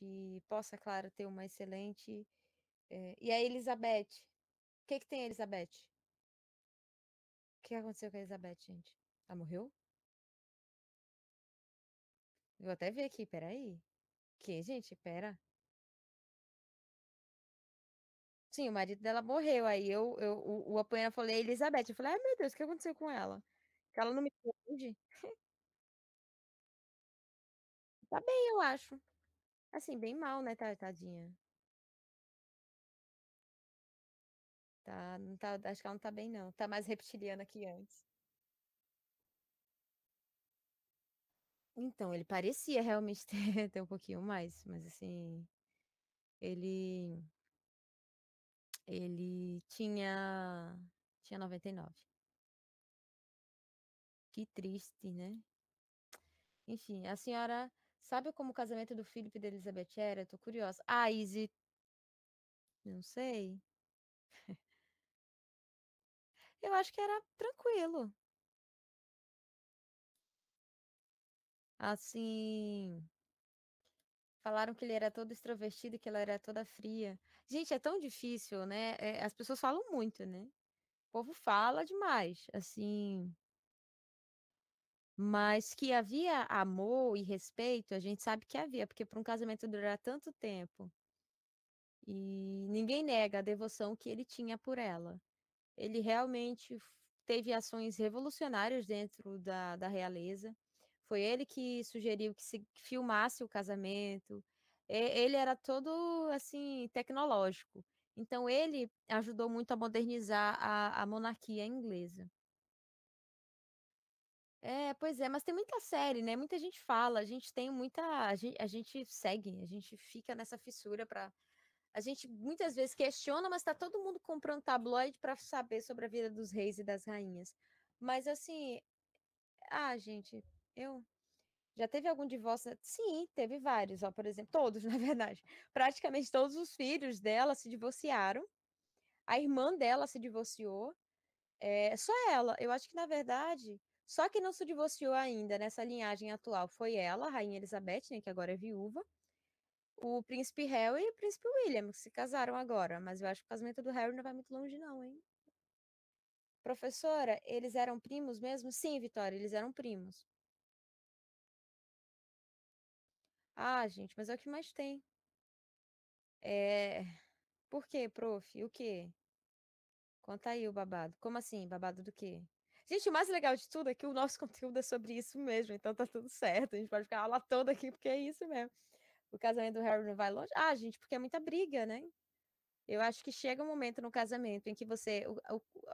que possa, claro, ter uma excelente. É, e a Elizabeth. O que, que tem a Elizabeth? O que aconteceu com a Elizabeth, gente? Ela morreu? Vou até ver aqui, peraí. Que, gente, pera. Sim, o marido dela morreu. Aí eu, eu o, o falou falei, Elizabeth. Eu falei, ai meu Deus, o que aconteceu com ela? Que ela não me responde. tá bem, eu acho. Assim, bem mal, né, tadinha? Tá, não tá, acho que ela não tá bem, não. Tá mais reptiliana que antes. Então, ele parecia realmente ter, ter um pouquinho mais, mas assim, ele ele tinha tinha 99. Que triste, né? Enfim, a senhora Sabe como o casamento do Felipe e da Elizabeth era? Tô curiosa. Ah, Izzy. Não sei. Eu acho que era tranquilo. Assim. Falaram que ele era todo extrovertido e que ela era toda fria. Gente, é tão difícil, né? É, as pessoas falam muito, né? O povo fala demais. Assim. Mas que havia amor e respeito, a gente sabe que havia, porque para um casamento durar tanto tempo. E ninguém nega a devoção que ele tinha por ela. Ele realmente teve ações revolucionárias dentro da, da realeza. Foi ele que sugeriu que se filmasse o casamento. Ele era todo assim tecnológico. Então ele ajudou muito a modernizar a, a monarquia inglesa. É, pois é, mas tem muita série, né? Muita gente fala, a gente tem muita. A gente, a gente segue, a gente fica nessa fissura para. A gente muitas vezes questiona, mas está todo mundo comprando tabloide para saber sobre a vida dos reis e das rainhas. Mas assim. Ah, gente, eu. Já teve algum divórcio? Né, sim, teve vários, ó, por exemplo, todos, na verdade. Praticamente todos os filhos dela se divorciaram. A irmã dela se divorciou. É, só ela. Eu acho que, na verdade, só que não se divorciou ainda nessa linhagem atual foi ela, a Rainha Elizabeth, né, que agora é viúva, o príncipe Harry e o príncipe William, que se casaram agora. Mas eu acho que o casamento do Harry não vai muito longe, não, hein? Professora, eles eram primos mesmo? Sim, Vitória, eles eram primos. Ah, gente, mas é o que mais tem. É. Por quê, prof? O quê? Conta aí o babado. Como assim, babado do quê? Gente, o mais legal de tudo é que o nosso conteúdo é sobre isso mesmo, então tá tudo certo. A gente pode ficar a aula toda aqui, porque é isso mesmo. O casamento do Harry não vai longe. Ah, gente, porque é muita briga, né? Eu acho que chega um momento no casamento em que você,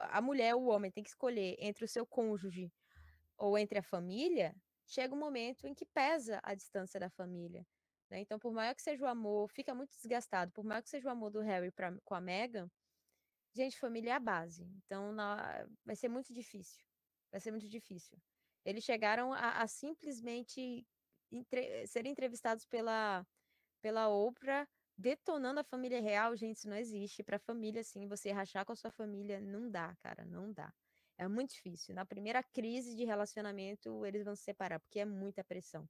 a mulher ou o homem tem que escolher entre o seu cônjuge ou entre a família. Chega um momento em que pesa a distância da família. Né? Então, por maior que seja o amor, fica muito desgastado. Por maior que seja o amor do Harry pra, com a Meghan, gente, família é a base. Então, na, vai ser muito difícil. Vai ser muito difícil. Eles chegaram a, a simplesmente entre, serem entrevistados pela, pela Oprah, detonando a família real. Gente, isso não existe. Para família, assim, você rachar com a sua família, não dá, cara, não dá. É muito difícil. Na primeira crise de relacionamento, eles vão se separar, porque é muita pressão.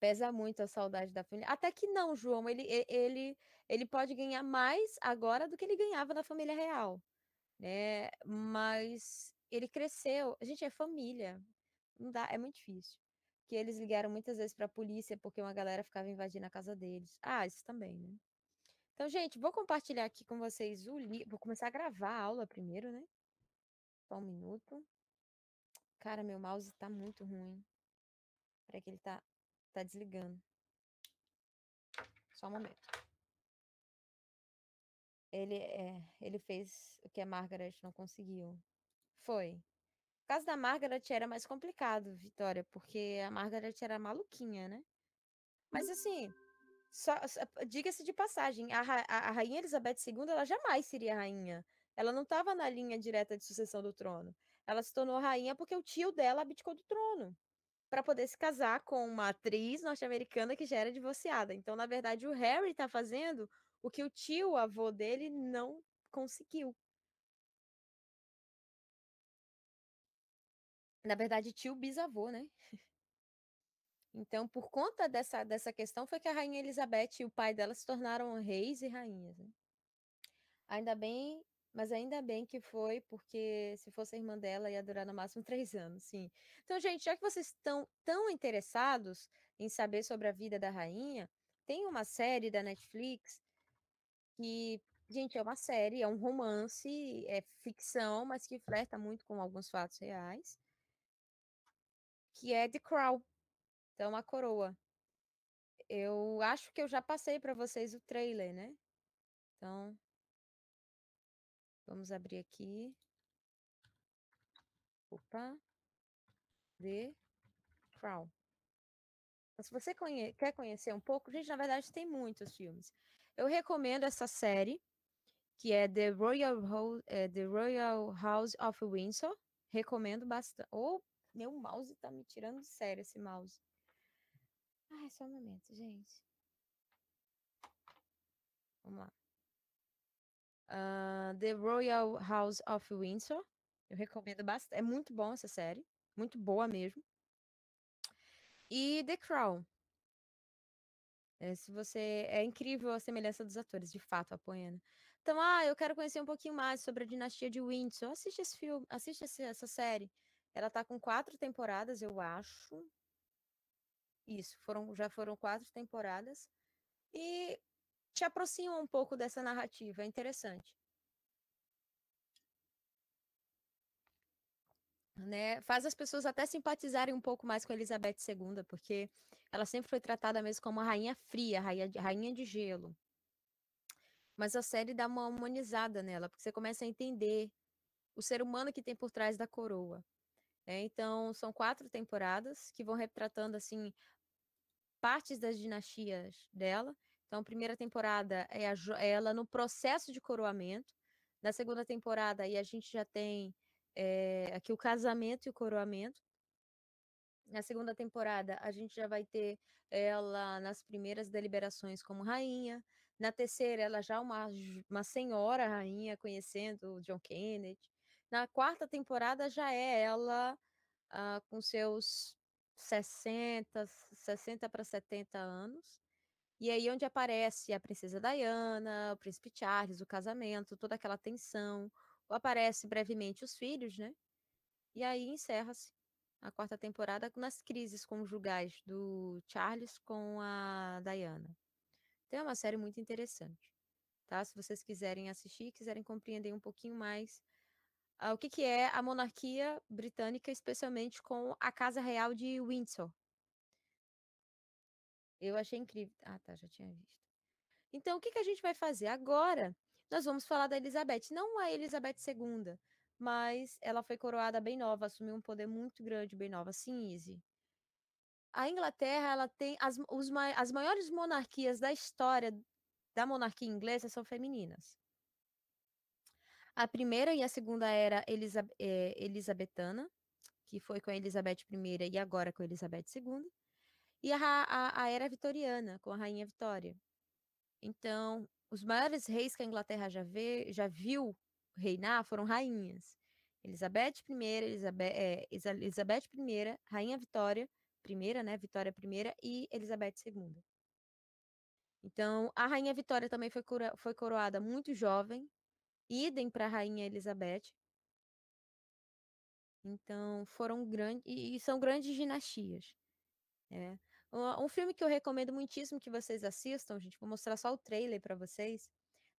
Pesa muito a saudade da família. Até que não, João. Ele, ele, ele pode ganhar mais agora do que ele ganhava na família real. Né? Mas ele cresceu. A gente é família. Não dá, é muito difícil. Que eles ligaram muitas vezes para a polícia porque uma galera ficava invadindo a casa deles. Ah, isso também, né? Então, gente, vou compartilhar aqui com vocês o livro. Vou começar a gravar a aula primeiro, né? Só um minuto. Cara, meu mouse está muito ruim. Para que ele tá tá desligando. Só um momento. Ele é, ele fez o que a Margaret não conseguiu. Foi. O caso da Margaret era mais complicado, Vitória, porque a Margaret era maluquinha, né? Mas assim, só, só eh, diga-se de passagem, a, a, a, rainha Elizabeth II ela jamais seria rainha. Ela não estava na linha direta de sucessão do trono. Ela se tornou rainha porque o tio dela abdicou do trono para poder se casar com uma atriz norte-americana que já era divorciada. Então, na verdade, o Harry está fazendo o que o tio, o avô dele, não conseguiu, na verdade, tio bisavô, né? Então, por conta dessa, dessa questão, foi que a rainha Elizabeth e o pai dela se tornaram reis e rainhas. Né? Ainda bem, mas ainda bem que foi, porque se fosse a irmã dela, ia durar no máximo três anos, sim. Então, gente, já que vocês estão tão interessados em saber sobre a vida da rainha, tem uma série da Netflix que, gente, é uma série, é um romance, é ficção, mas que flerta muito com alguns fatos reais que é The Crown. Então, a coroa. Eu acho que eu já passei para vocês o trailer, né? Então, vamos abrir aqui. Opa. The Crown. Então, se você conhe quer conhecer um pouco, gente, na verdade tem muitos filmes. Eu recomendo essa série, que é The Royal, Ho é, The Royal House of Windsor. Recomendo bastante. Ou meu mouse tá me tirando de sério esse mouse. Ai, só um momento, gente. Vamos lá. Uh, The Royal House of Windsor. Eu recomendo bastante. É muito bom essa série. Muito boa mesmo. E The Crown. É, se você é incrível a semelhança dos atores, de fato, apoiando. Então, ah, eu quero conhecer um pouquinho mais sobre a dinastia de Windsor. Assiste esse filme, assiste essa série. Ela tá com quatro temporadas, eu acho. Isso, foram, já foram quatro temporadas. E te aproxima um pouco dessa narrativa, é interessante. Né? Faz as pessoas até simpatizarem um pouco mais com Elizabeth II, porque ela sempre foi tratada mesmo como uma rainha fria, rainha de, rainha de gelo. Mas a série dá uma humanizada nela, porque você começa a entender o ser humano que tem por trás da coroa. Né, então, são quatro temporadas que vão retratando, assim, partes das dinastias dela. Então, a primeira temporada é, a, é ela no processo de coroamento. Na segunda temporada, aí a gente já tem é, aqui o casamento e o coroamento. Na segunda temporada, a gente já vai ter ela nas primeiras deliberações como rainha. Na terceira, ela já é uma, uma senhora rainha, conhecendo o John Kennedy. Na quarta temporada já é ela uh, com seus 60, 60 para 70 anos. E aí onde aparece a princesa Diana, o príncipe Charles, o casamento, toda aquela tensão, aparece brevemente os filhos, né? E aí encerra-se a quarta temporada nas crises conjugais do Charles com a Diana. Então é uma série muito interessante, tá? Se vocês quiserem assistir, quiserem compreender um pouquinho mais ah, o que, que é a monarquia britânica, especialmente com a Casa Real de Windsor. Eu achei incrível. Ah, tá, já tinha visto. Então, o que, que a gente vai fazer agora? Nós vamos falar da Elizabeth, não a Elizabeth II, mas ela foi coroada bem nova, assumiu um poder muito grande, bem nova, sim, Easy. A Inglaterra, ela tem as, os, as maiores monarquias da história da monarquia inglesa são femininas. A primeira e a segunda era Elisa, é, eh, Elizabetana, que foi com a Elizabeth I e agora com a Elizabeth II. E a, a, a era vitoriana, com a Rainha Vitória. Então, os maiores reis que a Inglaterra já, vê, já viu reinar foram rainhas. Elizabeth I, eh, Elizabeth, é, Elizabeth I, Rainha Vitória, I, né, Vitória I e Elizabeth II. Então, a Rainha Vitória também foi, foi coroada muito jovem, idem para a rainha Elizabeth. Então, foram grandes e são grandes dinastias. Né. Um filme que eu recomendo muitíssimo que vocês assistam, gente, vou mostrar só o trailer para vocês,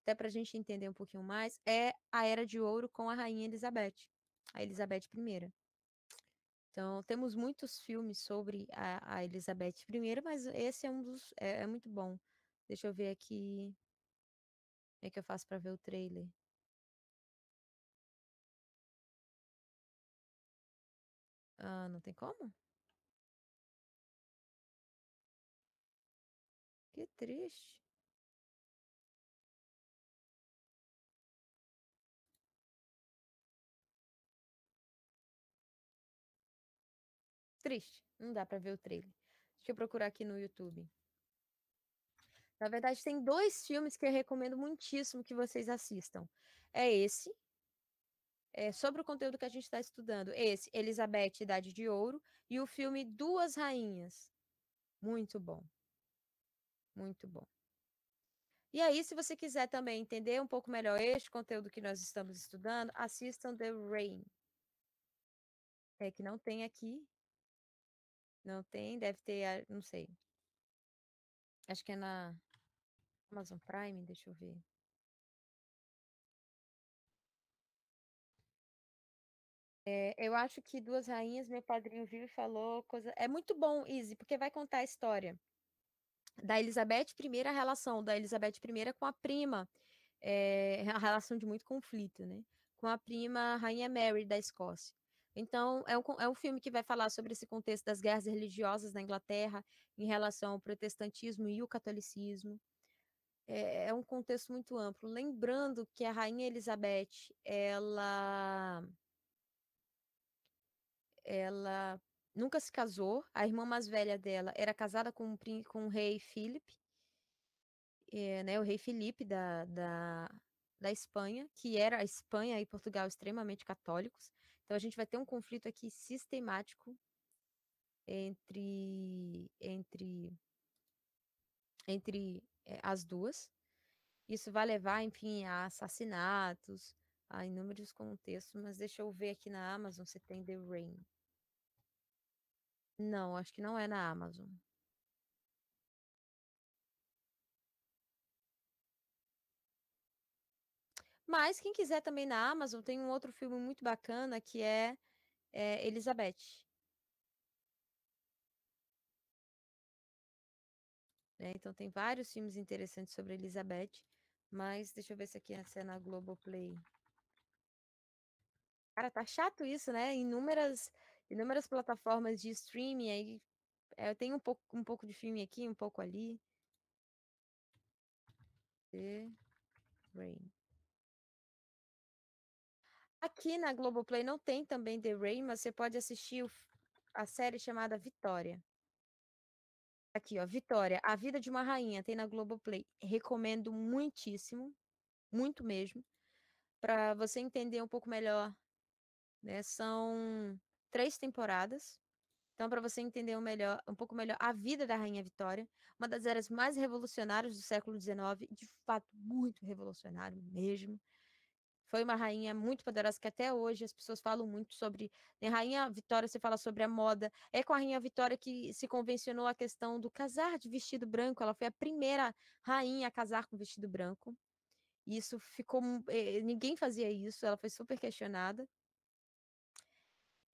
até para a gente entender um pouquinho mais, é A Era de Ouro com a Rainha Elizabeth, a Elizabeth I. Então, temos muitos filmes sobre a, a Elizabeth I, mas esse é um dos. É, é, muito bom. Deixa eu ver aqui. Como é que eu faço para ver o trailer? Ah, não tem como? Que triste. Triste. Não dá para ver o trailer. Deixa eu procurar aqui no YouTube. Na verdade, tem dois filmes que eu recomendo muitíssimo que vocês assistam. É esse, é, sobre o conteúdo que a gente está estudando. Esse, Elizabeth, Idade de Ouro, e o filme Duas Rainhas. Muito bom. Muito bom. E aí, se você quiser também entender um pouco melhor este conteúdo que nós estamos estudando, assistam The Rain. É que não tem aqui. Não tem, deve ter, ah, não sei. Acho que é na Amazon Prime, deixa eu ver. É, eu acho que Duas Rainhas, meu padrinho viu e falou coisa. É muito bom, Izzy, porque vai contar a história da Elizabeth I, a relação da Elizabeth I com a prima, é, a relação de muito conflito, né? Com a prima Rainha Mary da Escócia. Então, é um, é um filme que vai falar sobre esse contexto das guerras religiosas na Inglaterra, em relação ao protestantismo e o catolicismo. É, é um contexto muito amplo. Lembrando que a Rainha Elizabeth, ela ela nunca se casou. A irmã mais velha dela era casada com, com o rei Filipe, é, né, o rei Filipe da, da, da Espanha, que era a Espanha e Portugal extremamente católicos. Então a gente vai ter um conflito aqui sistemático entre entre entre eh, as duas. Isso vai levar, enfim, a assassinatos, a inúmeros contextos, mas deixa eu ver aqui na Amazon se tem The Rain. Não, acho que não é na Amazon. Mas quem quiser também na Amazon, tem um outro filme muito bacana que é, é Elizabeth. É, então tem vários filmes interessantes sobre Elizabeth, mas deixa eu ver se aqui é é na Globoplay. Cara, tá chato isso, né? Inúmeras inúmeras plataformas de streaming, aí é, eu tenho um pouco, um pouco de filme aqui, um pouco ali. The Rain. Aqui na Globoplay não tem também The Rain, mas você pode assistir o, a série chamada Vitória. Aqui, ó, Vitória, A Vida de uma Rainha, tem na Globoplay. Recomendo muitíssimo, muito mesmo, para você entender um pouco melhor. Né? São três temporadas. Então, para você entender um, melhor, um pouco melhor a vida da Rainha Vitória, uma das eras mais revolucionárias do século XIX, de fato, muito revolucionário mesmo. Foi uma rainha muito poderosa que até hoje as pessoas falam muito sobre. Na né, rainha Vitória, você fala sobre a moda. É com a Rainha Vitória que se convencionou a questão do casar de vestido branco. Ela foi a primeira rainha a casar com vestido branco. E isso ficou. Eh, ninguém fazia isso, ela foi super questionada.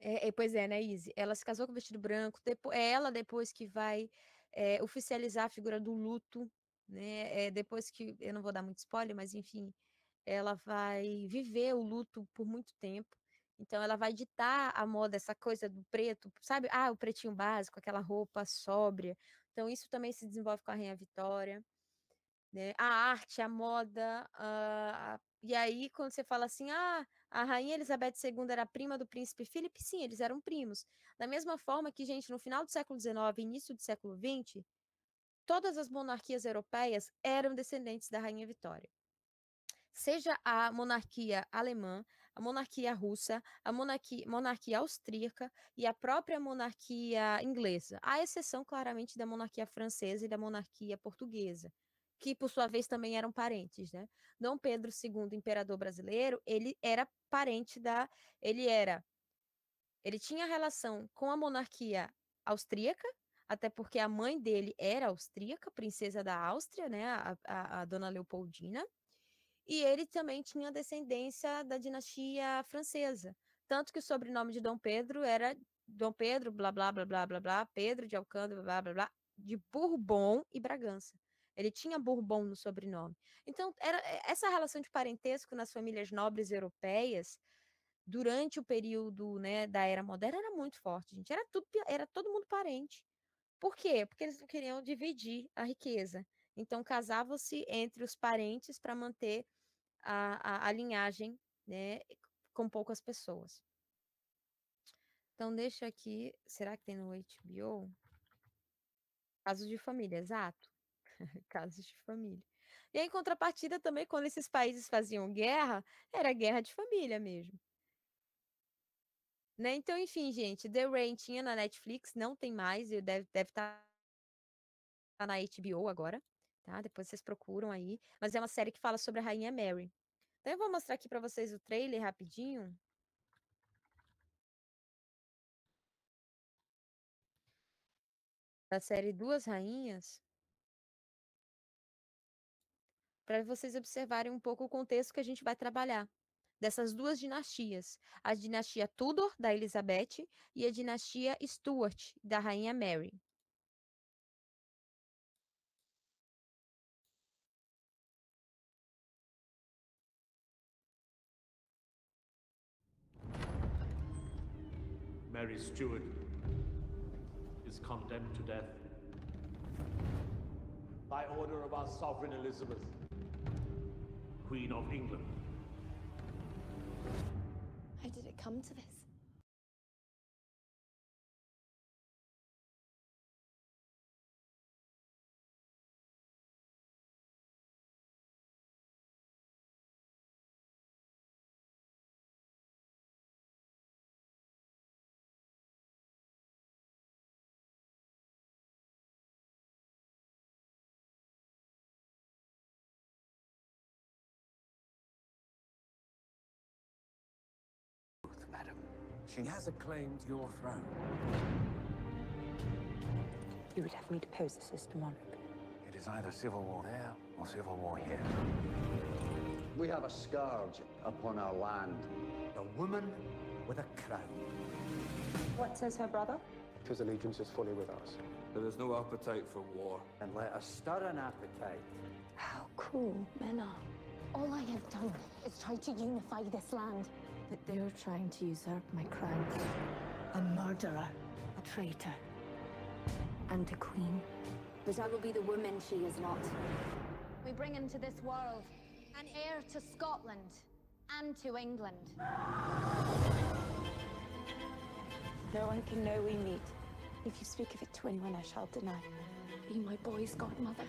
É, é, pois é, né, Izzy? Ela se casou com o vestido branco, é ela depois que vai é, oficializar a figura do luto, né? É, depois que, eu não vou dar muito spoiler, mas enfim, ela vai viver o luto por muito tempo. Então ela vai ditar a moda, essa coisa do preto, sabe? Ah, o pretinho básico, aquela roupa sóbria. Então isso também se desenvolve com a Rainha Vitória. Né? A arte, a moda. A... E aí, quando você fala assim, ah, a rainha Elizabeth II era prima do príncipe Philip, sim, eles eram primos. Da mesma forma que, gente, no final do século XIX início do século XX, todas as monarquias europeias eram descendentes da rainha Vitória. Seja a monarquia alemã, a monarquia russa, a monarquia, monarquia austríaca e a própria monarquia inglesa, à exceção claramente da monarquia francesa e da monarquia portuguesa que por sua vez também eram parentes, né? Dom Pedro II, imperador brasileiro, ele era parente da, ele era, ele tinha relação com a monarquia austríaca, até porque a mãe dele era austríaca, princesa da Áustria, né? A, a, a dona Leopoldina, e ele também tinha descendência da dinastia francesa, tanto que o sobrenome de Dom Pedro era Dom Pedro, blá blá blá blá blá blá, Pedro de Alcântara, blá blá blá, de Bourbon e Bragança. Ele tinha Bourbon no sobrenome. Então, era eh, essa relação de parentesco nas famílias nobres europeias durante o período né, da era moderna era muito forte, gente. Era, tudo, era todo mundo parente. Por quê? Porque eles não queriam dividir a riqueza. Então, casavam-se entre os parentes para manter a, a, a linhagem né, com poucas pessoas. Então, deixa aqui. Será que tem no HBO? Casos de família, exato. Casos de família. E em contrapartida, também, quando esses países faziam guerra, era guerra de família mesmo. Né? Então, enfim, gente, The Rain tinha na Netflix, não tem mais, e deve estar deve tá na HBO agora, tá? Depois vocês procuram aí. Mas é uma série que fala sobre a Rainha Mary. Então, eu vou mostrar aqui para vocês o trailer rapidinho. Da série Duas Rainhas para vocês observarem um pouco o contexto que a gente vai trabalhar dessas duas dinastias, a dinastia Tudor da Elizabeth e a dinastia Stuart da rainha Mary. Mary Stuart is condemned to death by order of our sovereign Elizabeth. Queen of England. How did it come to this? She has a claim to your throne. You would have me depose the sister monarch. It is either civil war there or civil war here. We have a scourge upon our land. A woman with a crown. What says her brother? His allegiance is fully with us. There is no appetite for war. And let us stir an appetite. How cruel men are. All I have done is try to unify this land that they're trying to usurp my crown. A murderer, a traitor, and a queen. But I will be the woman she is not. We bring into this world an heir to Scotland and to England. No one can know we meet. If you speak of it to anyone, I shall deny. Be my boy's godmother.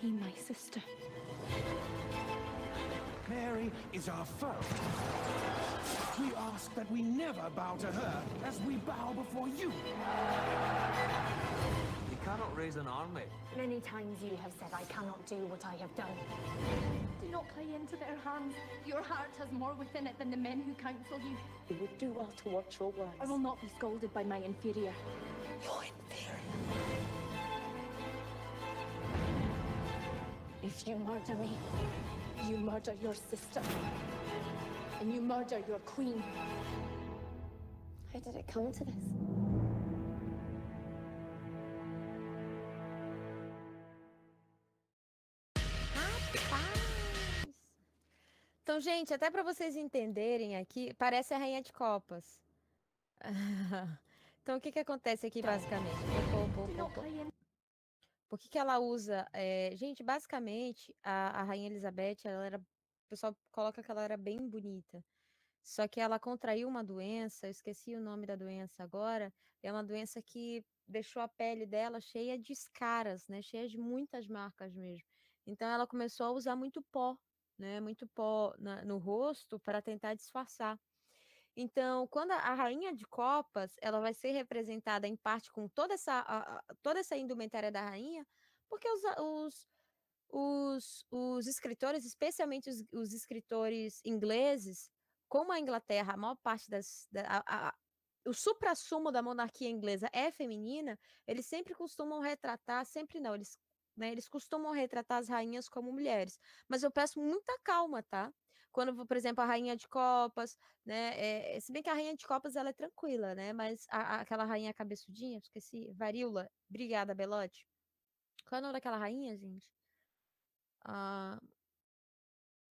Be my sister. Mary is our foe. We ask that we never bow to her as we bow before you. You cannot raise an army. Many times you have said I cannot do what I have done. Do not play into their hands. Your heart has more within it than the men who counsel you. You would do well to watch your words. I will not be scolded by my inferior. Your inferior? If you murder me, You murder your sister. And you murder your queen. How did it come to this? Rapaz. Então, gente, até para vocês entenderem aqui, parece a rainha de copas. então, o que que acontece aqui basicamente? Pô, pô, pô, por que, que ela usa. É... Gente, basicamente, a, a Rainha Elizabeth, ela era. O pessoal coloca que ela era bem bonita. Só que ela contraiu uma doença, eu esqueci o nome da doença agora, é uma doença que deixou a pele dela cheia de escaras, né? Cheia de muitas marcas mesmo. Então ela começou a usar muito pó, né? Muito pó na, no rosto para tentar disfarçar. Então, quando a rainha de copas, ela vai ser representada em parte com toda essa, toda essa indumentária da rainha, porque os, os, os, os escritores, especialmente os, os, escritores ingleses, como a Inglaterra, a maior parte das... Da, a, o supra-sumo da monarquia inglesa é feminina, eles sempre costumam retratar, sempre não, eles, né, eles costumam retratar as rainhas como mulheres. Mas eu peço muita calma, tá? quando, por exemplo, a rainha de copas, né? É, se bem que a rainha de copas ela é tranquila, né? Mas a, a, aquela rainha cabeçudinha, esqueci, varíola, obrigada, Belote. Qual é o nome daquela rainha, gente? Ah,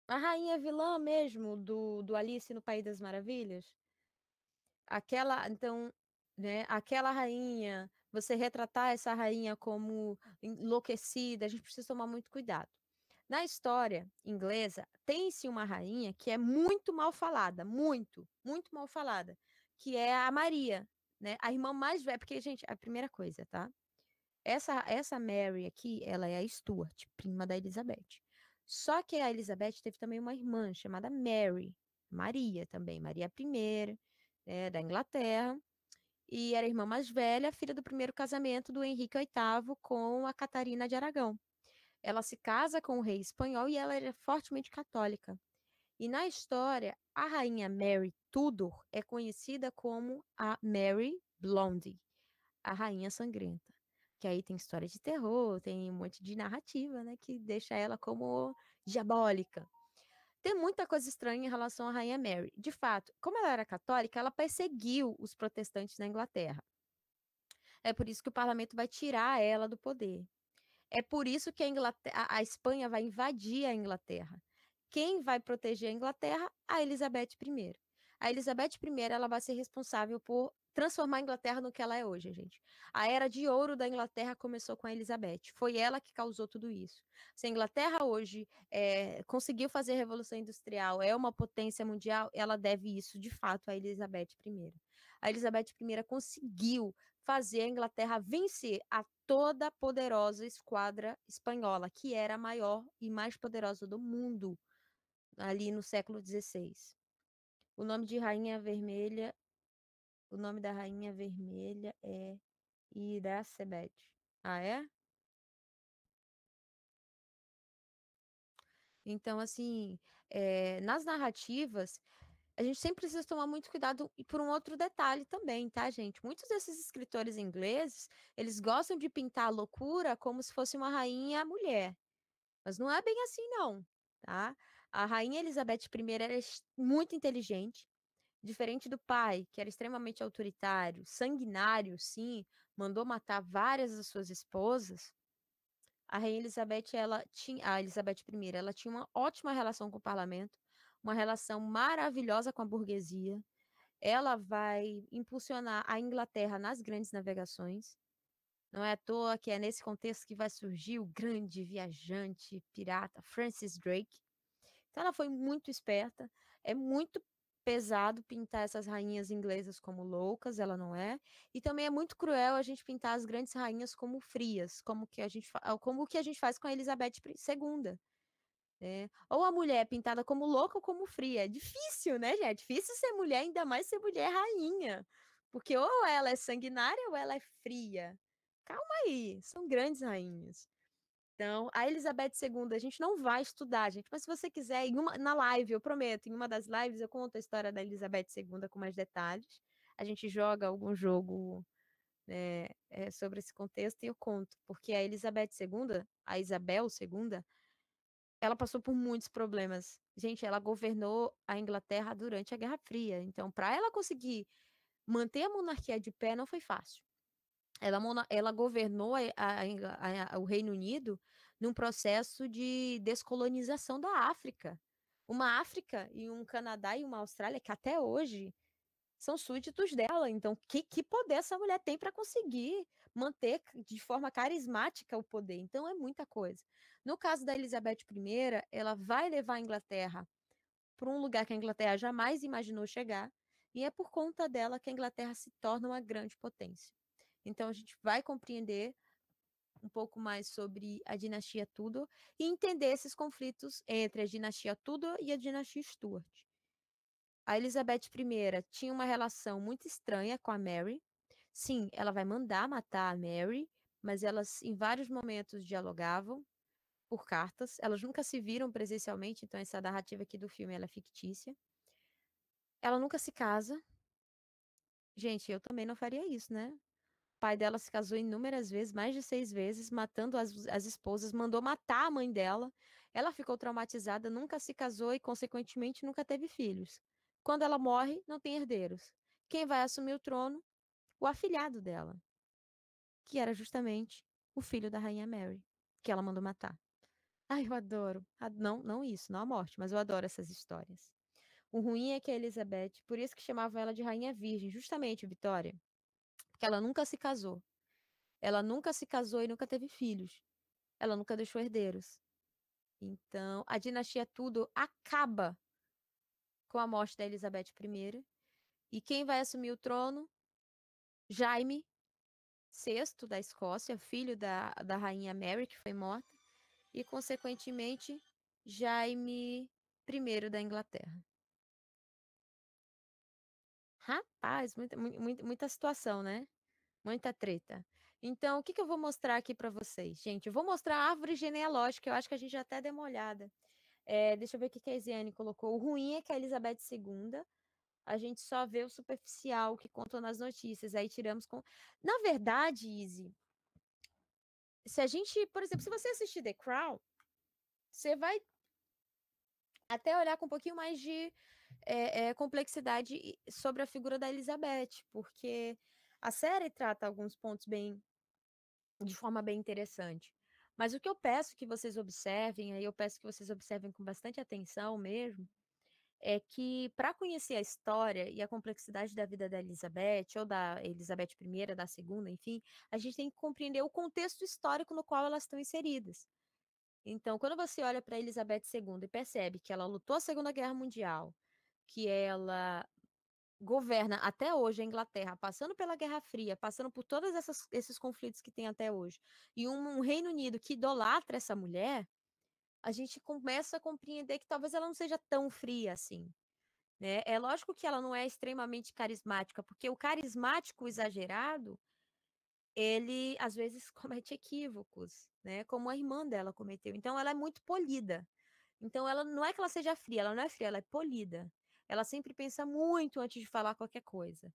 a rainha vilã mesmo do, do Alice no País das Maravilhas. Aquela, então, né? Aquela rainha, você retratar essa rainha como enlouquecida, a gente precisa tomar muito cuidado. Na história inglesa, tem-se uma rainha que é muito mal falada, muito, muito mal falada, que é a Maria, né? A irmã mais velha, porque, gente, a primeira coisa, tá? Essa, essa Mary aqui, ela é a Stuart, prima da Elizabeth. Só que a Elizabeth teve também uma irmã chamada Mary, Maria também, Maria I, né, da Inglaterra, e era irmã mais velha, filha do primeiro casamento do Henrique VIII com a Catarina de Aragão. Ela se casa com o rei espanhol e ela era é fortemente católica. E na história, a rainha Mary Tudor é conhecida como a Mary Blondie, a rainha sangrenta. Que aí tem história de terror, tem um monte de narrativa, né, que deixa ela como diabólica. Tem muita coisa estranha em relação à rainha Mary. De fato, como ela era católica, ela perseguiu os protestantes na Inglaterra. É por isso que o parlamento vai tirar ela do poder. É por isso que a, Inglaterra, a Espanha vai invadir a Inglaterra. Quem vai proteger a Inglaterra? A Elizabeth I. A Elizabeth I ela vai ser responsável por transformar a Inglaterra no que ela é hoje, gente. A era de ouro da Inglaterra começou com a Elizabeth. Foi ela que causou tudo isso. Se a Inglaterra hoje é, conseguiu fazer a Revolução Industrial, é uma potência mundial, ela deve isso de fato a Elizabeth I. A Elizabeth I conseguiu fazer a Inglaterra vencer a toda poderosa esquadra espanhola, que era a maior e mais poderosa do mundo ali no século XVI. O nome de Rainha Vermelha, o nome da Rainha Vermelha é Iracebete. Ah, é? Então, assim, é, nas narrativas, a gente sempre precisa tomar muito cuidado e por um outro detalhe também, tá, gente? Muitos desses escritores ingleses, eles gostam de pintar a loucura como se fosse uma rainha mulher. Mas não é bem assim, não, tá? A rainha Elizabeth I era é muito inteligente, diferente do pai, que era extremamente autoritário, sanguinário, sim, mandou matar várias das suas esposas. A rainha Elizabeth, ela tinha, a Elizabeth I, ela tinha uma ótima relação com o parlamento uma relação maravilhosa com a burguesia. Ela vai impulsionar a Inglaterra nas grandes navegações. Não é à toa que é nesse contexto que vai surgir o grande viajante pirata Francis Drake. Então ela foi muito esperta, é muito pesado pintar essas rainhas inglesas como loucas, ela não é, e também é muito cruel a gente pintar as grandes rainhas como frias, como que a gente como o que a gente faz com a Elizabeth II. É, ou a mulher é pintada como louca ou como fria. É difícil, né, gente? É difícil ser mulher, ainda mais ser mulher rainha. Porque ou ela é sanguinária ou ela é fria. Calma aí, são grandes rainhas. Então, a Elizabeth II, a gente não vai estudar, gente, mas se você quiser, uma, na live, eu prometo, em uma das lives eu conto a história da Elizabeth II com mais detalhes. A gente joga algum jogo né, é, sobre esse contexto e eu conto, porque a Elizabeth II, a Isabel II, ela passou por muitos problemas. Gente, ela governou a Inglaterra durante a Guerra Fria. Então, para ela conseguir manter a monarquia de pé, não foi fácil. Ela, ela governou a, a, a, o Reino Unido num processo de descolonização da África. Uma África e um Canadá e uma Austrália que até hoje são súditos dela. Então, que, que poder essa mulher tem para conseguir manter de forma carismática o poder? Então, é muita coisa. No caso da Elizabeth I, ela vai levar a Inglaterra para um lugar que a Inglaterra jamais imaginou chegar, e é por conta dela que a Inglaterra se torna uma grande potência. Então a gente vai compreender um pouco mais sobre a dinastia Tudor e entender esses conflitos entre a dinastia Tudor e a dinastia Stuart. A Elizabeth I tinha uma relação muito estranha com a Mary. Sim, ela vai mandar matar a Mary, mas elas em vários momentos dialogavam por cartas. Elas nunca se viram presencialmente, então essa narrativa aqui do filme é fictícia. Ela nunca se casa. Gente, eu também não faria isso, né? O pai dela se casou inúmeras vezes, mais de seis vezes, matando as, as esposas, mandou matar a mãe dela. Ela ficou traumatizada, nunca se casou e, consequentemente, nunca teve filhos. Quando ela morre, não tem herdeiros. Quem vai assumir o trono? O afilhado dela, que era justamente o filho da rainha Mary, que ela mandou matar. Ai, ah, eu adoro. Não, não isso, não a morte, mas eu adoro essas histórias. O ruim é que a Elizabeth, por isso que chamavam ela de rainha virgem, justamente, Vitória, porque ela nunca se casou. Ela nunca se casou e nunca teve filhos. Ela nunca deixou herdeiros. Então, a dinastia tudo acaba com a morte da Elizabeth I. E quem vai assumir o trono? Jaime VI da Escócia, filho da, da rainha Mary, que foi morta e, consequentemente, Jaime I da Inglaterra. Rapaz, muita, muita, muita situação, né? Muita treta. Então, o que, que eu vou mostrar aqui para vocês? Gente, eu vou mostrar a árvore genealógica, eu acho que a gente já até deu uma olhada. É, deixa eu ver o que a Isiane colocou. O ruim é que a Elizabeth II, a gente só vê o superficial que contou nas notícias, aí tiramos com... Na verdade, Izzy, se a gente, por exemplo, se você assistir The Crown, você vai até olhar com um pouquinho mais de é, é, complexidade sobre a figura da Elizabeth, porque a série trata alguns pontos bem de forma bem interessante. Mas o que eu peço que vocês observem, aí eu peço que vocês observem com bastante atenção mesmo, é que para conhecer a história e a complexidade da vida da Elizabeth, ou da Elizabeth I, da segunda, enfim, a gente tem que compreender o contexto histórico no qual elas estão inseridas. Então, quando você olha para Elizabeth II e percebe que ela lutou a Segunda Guerra Mundial, que ela governa até hoje a Inglaterra, passando pela Guerra Fria, passando por todos esses conflitos que tem até hoje, e um, um Reino Unido que idolatra essa mulher, a gente começa a compreender que talvez ela não seja tão fria assim. Né? É lógico que ela não é extremamente carismática, porque o carismático exagerado, ele às vezes comete equívocos, né? Como a irmã dela cometeu. Então ela é muito polida. Então ela não é que ela seja fria, ela não é fria, ela é polida. Ela sempre pensa muito antes de falar qualquer coisa.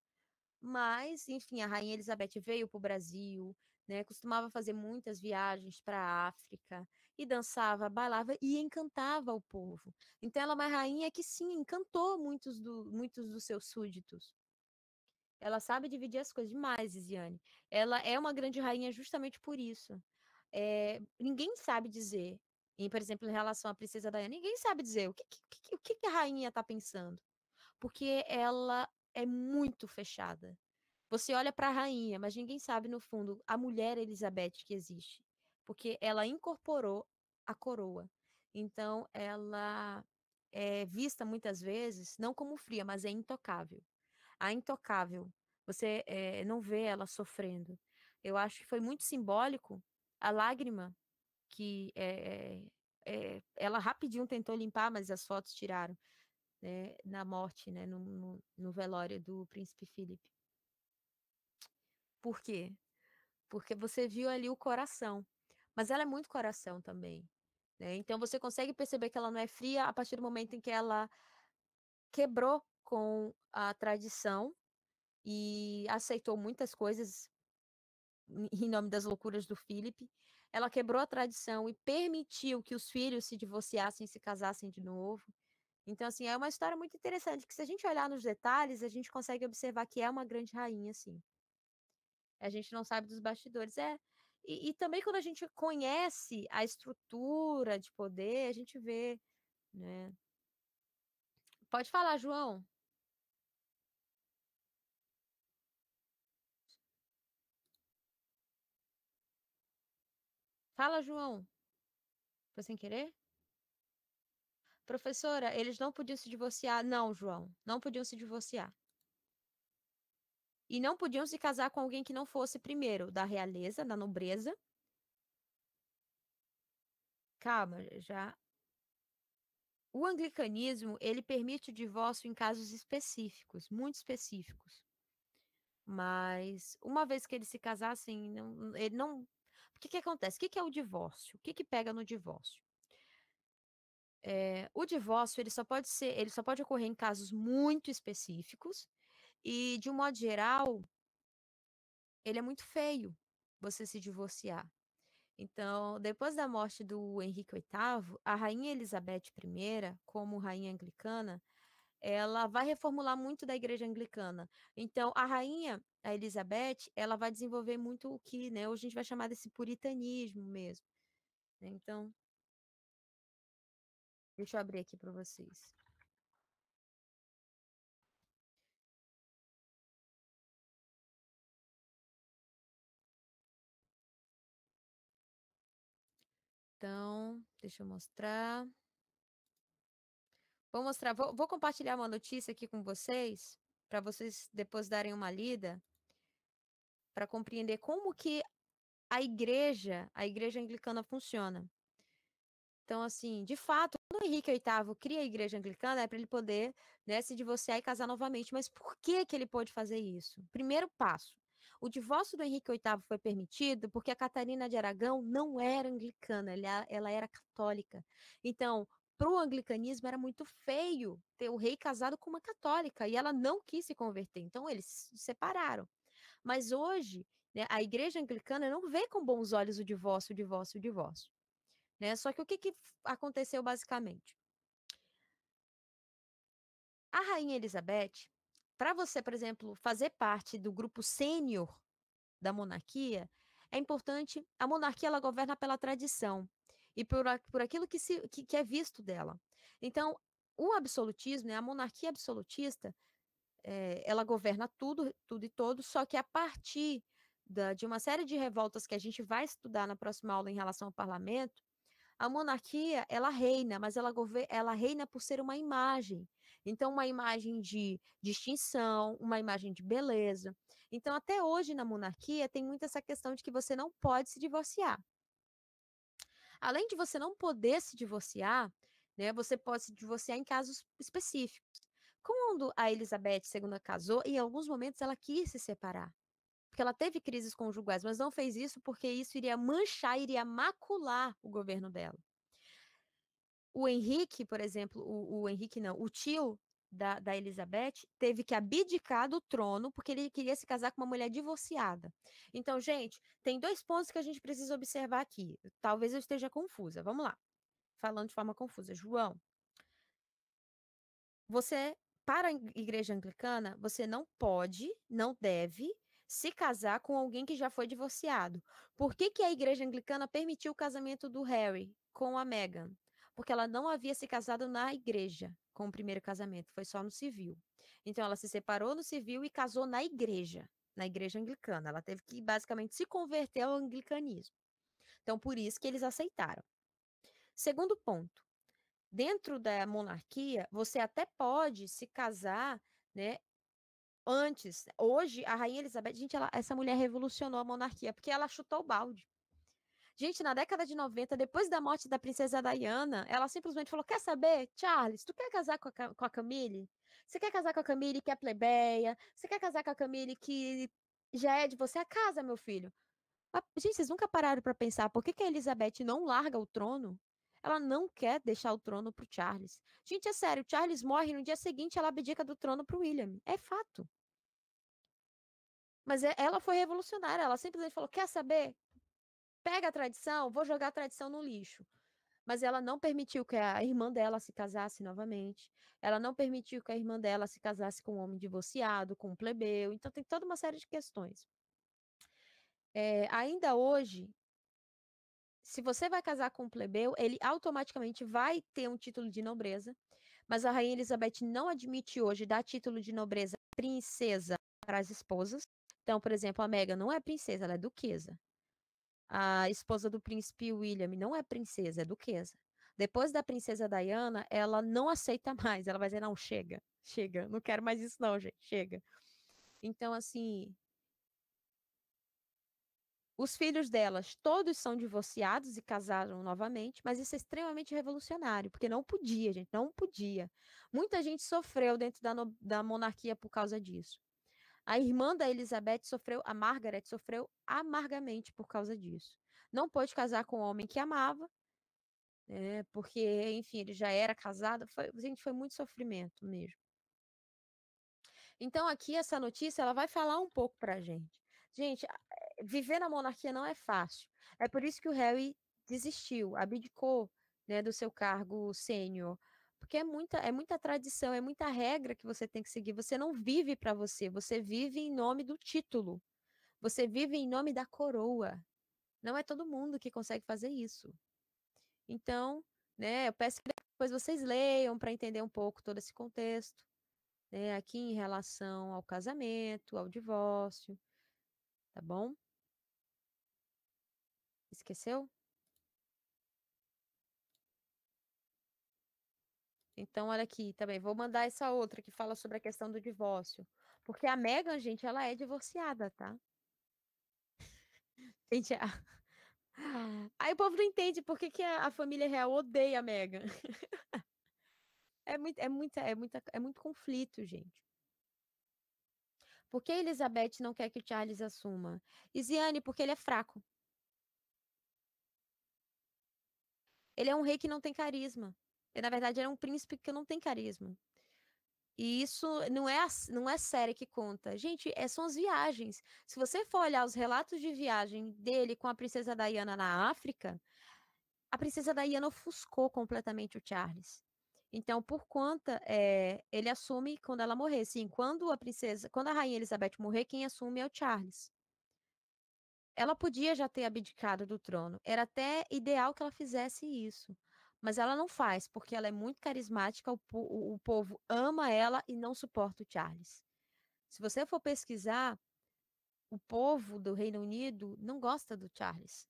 Mas, enfim, a rainha Elizabeth veio para o Brasil, né? Costumava fazer muitas viagens para a África e dançava, bailava e encantava o povo. Então ela é uma rainha que sim, encantou muitos, do, muitos dos seus súditos. Ela sabe dividir as coisas demais, Isiane. Ela é uma grande rainha justamente por isso. É, ninguém sabe dizer, por exemplo, em relação à princesa Diana, ninguém sabe dizer o que, que, que, que a rainha está pensando, porque ela é muito fechada. Você olha para a rainha, mas ninguém sabe no fundo a mulher Elizabeth que existe, porque ela incorporou a coroa. Então ela é vista muitas vezes não como fria, mas é intocável. A intocável, você é, não vê ela sofrendo. Eu acho que foi muito simbólico a lágrima que é, é, ela rapidinho tentou limpar, mas as fotos tiraram né, na morte, né, no, no, no velório do príncipe Felipe. Por quê? Porque você viu ali o coração. Mas ela é muito coração também. Né? Então você consegue perceber que ela não é fria a partir do momento em que ela quebrou com a tradição e aceitou muitas coisas em nome das loucuras do Felipe. Ela quebrou a tradição e permitiu que os filhos se divorciassem, e se casassem de novo. Então, assim, é uma história muito interessante, que se a gente olhar nos detalhes, a gente consegue observar que é uma grande rainha, assim a gente não sabe dos bastidores. É. E, e, também quando a gente conhece a estrutura de poder, a gente vê, né? Pode falar, João. Fala, João. Foi sem querer? Professora, eles não podiam se divorciar. Não, João, não podiam se divorciar e não podiam se casar com alguém que não fosse primeiro da realeza, da nobreza. Calma, já. O anglicanismo, ele permite o divórcio em casos específicos, muito específicos. Mas uma vez que eles se casassem, não, ele não. O que, que acontece? O que, que é o divórcio? O que, que pega no divórcio? É, o divórcio ele só pode ser, ele só pode ocorrer em casos muito específicos e, de um modo geral, ele é muito feio você se divorciar. Então, depois da morte do Henrique VIII, a rainha Elizabeth I, como rainha anglicana, ela vai reformular muito da igreja anglicana. Então, a rainha, a Elizabeth, ela vai desenvolver muito o que, né, hoje a gente vai chamar desse puritanismo mesmo. Né. Então, deixa eu abrir aqui para vocês. Então, deixa eu mostrar. Vou mostrar, vou, vou compartilhar uma notícia aqui com vocês, para vocês depois darem uma lida, para compreender como que a igreja, a igreja anglicana funciona. Então, assim, de fato, quando o Henrique VIII cria a igreja anglicana, é para ele poder né, se divorciar e casar novamente. Mas por que, que ele pôde fazer isso? Primeiro passo, o divórcio do Henrique VIII foi permitido porque a Catarina de Aragão não era anglicana, ela era católica. Então, para o anglicanismo era muito feio ter o rei casado com uma católica e ela não quis se converter. Então, eles se separaram. Mas hoje, né, a igreja anglicana não vê com bons olhos o divórcio, o divórcio, o divórcio. Né? Só que o que, que aconteceu basicamente? A rainha Elizabeth para você, por exemplo, fazer parte do grupo sênior da monarquia, é importante. A monarquia ela governa pela tradição e por, por aquilo que, se, que, que é visto dela. Então, o absolutismo, né, a monarquia absolutista, é, ela governa tudo, tudo e todos, só que a partir da, de uma série de revoltas que a gente vai estudar na próxima aula em relação ao parlamento, a monarquia, ela reina, mas ela, ela reina por ser uma imagem. Então, uma imagem de distinção, uma imagem de beleza. Então, até hoje na monarquia, tem muito essa questão de que você não pode se divorciar. Além de você não poder se divorciar, né, você pode se divorciar em casos específicos. Quando a Elizabeth II casou, em alguns momentos ela quis se separar que ela teve crises conjugais, mas não fez isso porque isso iria manchar, iria macular o governo dela. O Henrique, por exemplo, o, o Henrique não, o tio da, da, Elizabeth teve que abdicar do trono porque ele queria se casar com uma mulher divorciada. Então, gente, tem dois pontos que a gente precisa observar aqui. Talvez eu esteja confusa. Vamos lá. Falando de forma confusa. João, você, para a igreja anglicana, você não pode, não deve se casar com alguém que já foi divorciado. Por que, que a igreja anglicana permitiu o casamento do Harry com a Meghan? Porque ela não havia se casado na igreja com o primeiro casamento, foi só no civil. Então ela se separou no civil e casou na igreja, na igreja anglicana. Ela teve que basicamente se converter ao anglicanismo. Então por isso que eles aceitaram. Segundo ponto, dentro da monarquia, você até pode se casar né, antes, hoje, a Rainha Elizabeth, gente, ela, essa mulher revolucionou a monarquia, porque ela chutou o balde. Gente, na década de 90, depois da morte da princesa Diana, ela simplesmente falou: Quer saber, Charles, tu quer casar com a, com a Camille? Você quer casar com a Camille que é plebeia? Você quer casar com a Camille que já é de você? A ah, casa, meu filho. Mas, gente, vocês nunca pararam para pensar por que, que a Elizabeth não larga o trono ela não quer deixar o trono pro Charles. Gente, é sério, o Charles morre no dia seguinte ela abdica do trono pro William. É fato. Mas é, ela foi revolucionária. Ela simplesmente falou: quer saber? Pega a tradição, vou jogar a tradição no lixo. Mas ela não permitiu que a irmã dela se casasse novamente. Ela não permitiu que a irmã dela se casasse com um homem divorciado, com um plebeu. Então tem toda uma série de questões. É, ainda hoje, se você vai casar com um plebeu, ele automaticamente vai ter um título de nobreza, mas a Rainha Elizabeth não admite hoje dar título de nobreza princesa para as esposas. Então, por exemplo, a Megan não é princesa, ela é duquesa. A esposa do príncipe William não é princesa, é duquesa. Depois da princesa Diana, ela não aceita mais. Ela vai dizer: não, chega, chega, não quero mais isso, não, gente, chega. Então, assim, os filhos delas todos são divorciados e casaram novamente, mas isso é extremamente revolucionário, porque não podia, gente, não podia. Muita gente sofreu dentro da, no, da monarquia por causa disso. A irmã da Elizabeth sofreu, a Margaret sofreu amargamente por causa disso. Não pôde casar com o homem que amava, né, porque, enfim, ele já era casado. Foi, gente, foi muito sofrimento mesmo. Então, aqui, essa notícia, ela vai falar um pouco pra gente. Gente, viver na monarquia não é fácil. É por isso que o Harry desistiu, abdicou né, do seu cargo sênior. Porque é muita, é muita tradição, é muita regra que você tem que seguir. Você não vive para você, você vive em nome do título. Você vive em nome da coroa. Não é todo mundo que consegue fazer isso. Então, né, eu peço que depois vocês leiam para entender um pouco todo esse contexto, né, aqui em relação ao casamento, ao divórcio, tá bom? esqueceu? Então, olha aqui também, vou mandar essa outra que fala sobre a questão do divórcio. Porque a Megan, gente, ela é divorciada, tá? gente, a... Ah. aí o povo não entende por que, que a, família real odeia a Megan. é, muito, é, muita, é, muita, é muito conflito, gente. Por que Elizabeth não quer que o Charles assuma? Isiane, porque ele é fraco. Ele é um rei que não tem carisma. Ele, na verdade, ele é um príncipe que não tem carisma. E isso não é, não é série que conta. Gente, é, são as viagens. Se você for olhar os relatos de viagem dele com a princesa Diana na África, a princesa Diana ofuscou completamente o Charles. Então, por conta, é, ele assume quando ela morrer. Sim, quando a princesa, quando a rainha Elizabeth morrer, quem assume é o Charles. Ela podia já ter abdicado do trono. Era até ideal que ela fizesse isso. Mas ela não faz, porque ela é muito carismática, o, o povo ama ela e não suporta o Charles. Se você for pesquisar, o povo do Reino Unido não gosta do Charles.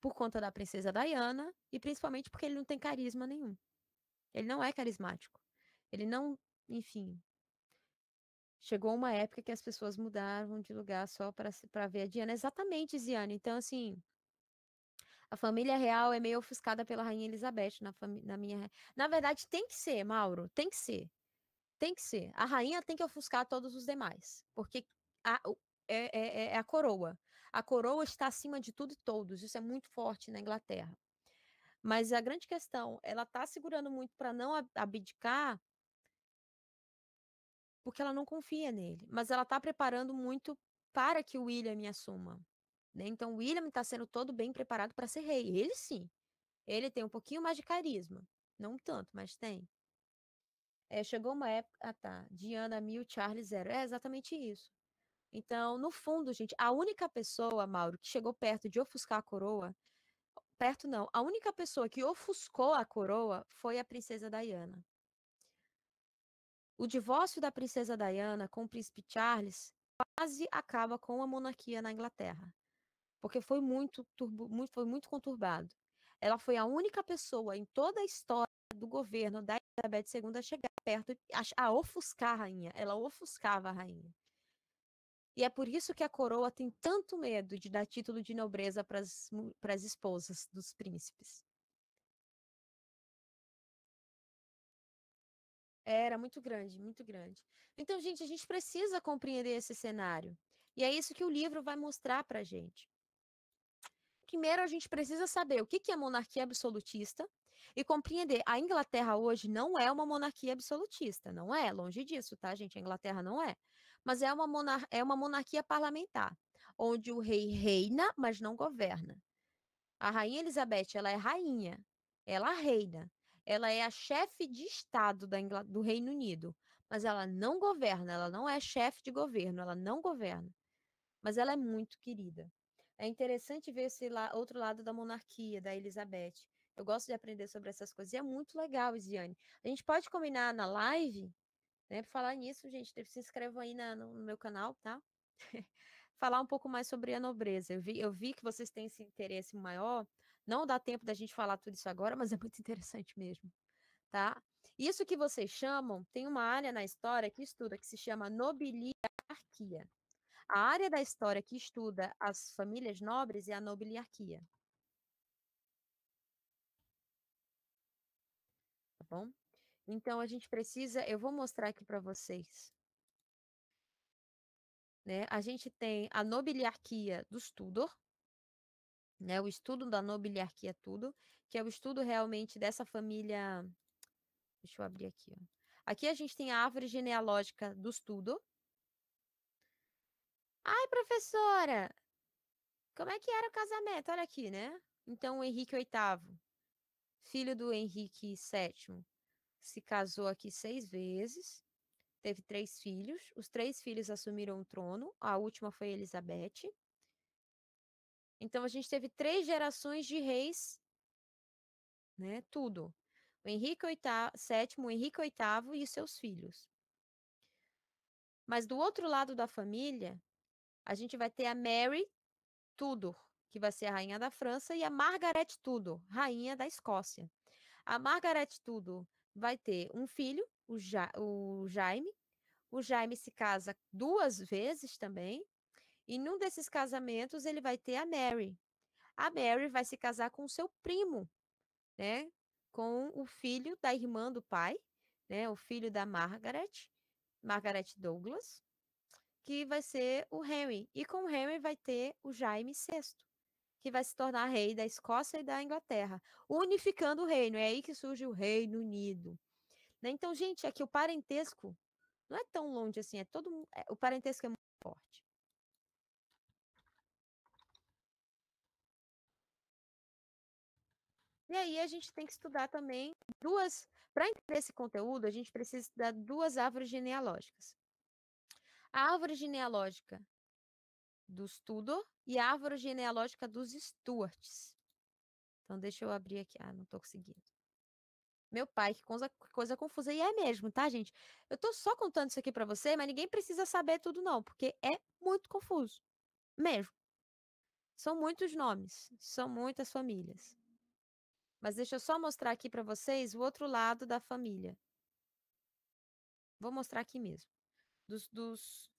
Por conta da princesa Diana e principalmente porque ele não tem carisma nenhum. Ele não é carismático. Ele não, enfim, chegou uma época que as pessoas mudavam de lugar só para ver a Diana. Exatamente, Ziane. Então, assim, a família real é meio ofuscada pela Rainha Elizabeth na, na minha. Na verdade, tem que ser, Mauro, tem que ser. Tem que ser. A rainha tem que ofuscar todos os demais, porque a, é, é, é, é a coroa. A coroa está acima de tudo e todos. Isso é muito forte na Inglaterra. Mas a grande questão, ela está segurando muito para não abdicar porque ela não confia nele. Mas ela está preparando muito para que o William assuma. Né? Então, o William está sendo todo bem preparado para ser rei. Ele sim. Ele tem um pouquinho mais de carisma. Não tanto, mas tem. É, chegou uma época. Ah, tá. Diana mil, Charles zero. É exatamente isso. Então, no fundo, gente, a única pessoa, Mauro, que chegou perto de ofuscar a coroa. Perto não. A única pessoa que ofuscou a coroa foi a princesa Diana. O divórcio da princesa Diana com o príncipe Charles quase acaba com a monarquia na Inglaterra, porque foi muito, turbo, muito, foi muito conturbado. Ela foi a única pessoa em toda a história do governo da Elizabeth II a chegar perto, a, a ofuscar a rainha. Ela ofuscava a rainha. E é por isso que a coroa tem tanto medo de dar título de nobreza para as esposas dos príncipes. Era muito grande, muito grande. Então, gente, a gente precisa compreender esse cenário. E é isso que o livro vai mostrar para a gente. Primeiro, a gente precisa saber o que é monarquia absolutista e compreender. A Inglaterra hoje não é uma monarquia absolutista, não é? Longe disso, tá, gente? A Inglaterra não é. Mas é uma, monar é uma monarquia parlamentar, onde o rei reina, mas não governa. A rainha Elizabeth, ela é rainha, ela reina, ela é a chefe de Estado da Ingl... do Reino Unido, mas ela não governa, ela não é chefe de governo, ela não governa, mas ela é muito querida. É interessante ver esse la... outro lado da monarquia, da Elizabeth. Eu gosto de aprender sobre essas coisas e é muito legal, Isiane. A gente pode combinar na live, né? Pra falar nisso, gente, se inscrevam aí na, no meu canal, tá? falar um pouco mais sobre a nobreza. Eu vi, eu vi que vocês têm esse interesse maior, não dá tempo da gente falar tudo isso agora, mas é muito interessante mesmo, tá? Isso que vocês chamam, tem uma área na história que estuda que se chama nobiliarquia. A área da história que estuda as famílias nobres é a nobiliarquia. Tá bom? Então a gente precisa, eu vou mostrar aqui para vocês. Né? A gente tem a nobiliarquia dos Tudor, né? O estudo da nobiliarquia é tudo, que é o estudo realmente dessa família. Deixa eu abrir aqui. Ó. Aqui a gente tem a árvore genealógica do estudo. Ai, professora, como é que era o casamento? Olha aqui, né? Então, o Henrique VIII, filho do Henrique VII, se casou aqui seis vezes, teve três filhos. Os três filhos assumiram o trono, a última foi Elizabeth. Então a gente teve três gerações de reis, né? Tudo. O Henrique VII, o Henrique VIII e seus filhos. Mas do outro lado da família, a gente vai ter a Mary Tudor, que vai ser a rainha da França, e a Margaret Tudor, rainha da Escócia. A Margaret Tudor vai ter um filho, o, ja o Jaime. O Jaime se casa duas vezes também, e num desses casamentos ele vai ter a Mary. A Mary vai se casar com seu primo, né? Com o filho da irmã do pai, né? O filho da Margaret, Margaret Douglas, que vai ser o Henry. E com o Henry vai ter o Jaime VI, que vai se tornar rei da Escócia e da Inglaterra, unificando o reino. É aí que surge o Reino Unido. Né? Então, gente, aqui o parentesco não é tão longe assim, é todo é, o parentesco é muito forte. E aí a gente tem que estudar também duas. Para entender esse conteúdo, a gente precisa estudar duas árvores genealógicas. A árvore genealógica dos Tudor e a árvore genealógica dos Stuarts. Então, deixa eu abrir aqui. Ah, não estou conseguindo. Meu pai, que coisa, coisa confusa. E é mesmo, tá, gente? Eu estou só contando isso aqui para você, mas ninguém precisa saber tudo, não, porque é muito confuso. Mesmo. São muitos nomes, são muitas famílias. Mas deixa eu só mostrar aqui para vocês o outro lado da família. Vou mostrar aqui mesmo. Dos, dos,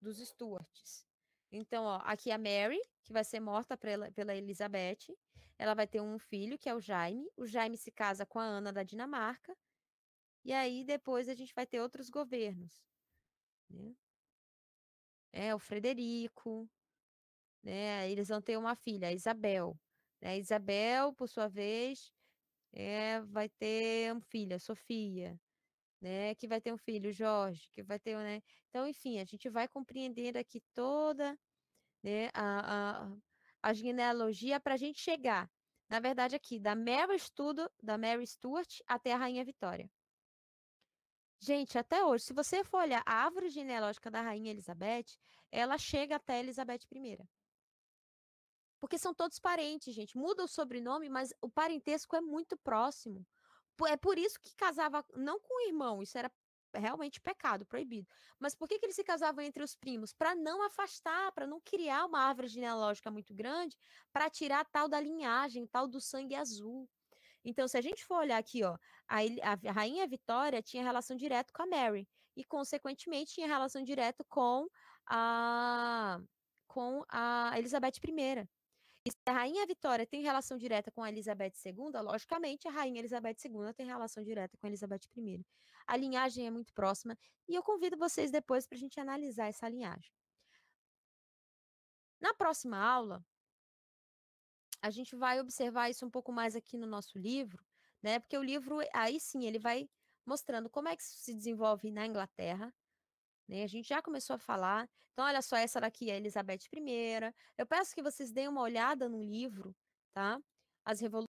dos Stuarts. Então, ó, aqui a Mary, que vai ser morta pela, pela Elizabeth. Ela vai ter um filho, que é o Jaime. O Jaime se casa com a Ana da Dinamarca. E aí, depois, a gente vai ter outros governos. Né? É, o Frederico. Né? Eles vão ter uma filha, a Isabel. Né? Isabel, por sua vez, é, vai ter um filho, Sofia, né? Que vai ter um filho, Jorge, que vai ter, né? Então, enfim, a gente vai compreendendo aqui toda né, a, a, a genealogia para a gente chegar, na verdade, aqui, da Mary Studo, da Mary Stuart até a Rainha Vitória. Gente, até hoje, se você for olhar a árvore genealógica da Rainha Elizabeth, ela chega até Elizabeth I. Porque são todos parentes, gente. Muda o sobrenome, mas o parentesco é muito próximo. É por isso que casava não com o irmão, isso era realmente pecado, proibido. Mas por que, que eles se casavam entre os primos? Para não afastar, para não criar uma árvore genealógica muito grande, para tirar tal da linhagem, tal do sangue azul. Então, se a gente for olhar aqui, ó, a, a rainha Vitória tinha relação direta com a Mary e, consequentemente, tinha relação direta com a com a Elizabeth I se a Rainha Vitória tem relação direta com a Elizabeth II, logicamente a Rainha Elizabeth II tem relação direta com a Elizabeth I. A linhagem é muito próxima e eu convido vocês depois para a gente analisar essa linhagem. Na próxima aula, a gente vai observar isso um pouco mais aqui no nosso livro, né? Porque o livro, aí sim, ele vai mostrando como é que isso se desenvolve na Inglaterra, né? A gente já começou a falar. Então, olha só, essa daqui é Elizabeth I. Eu peço que vocês deem uma olhada no livro, tá? As revoluções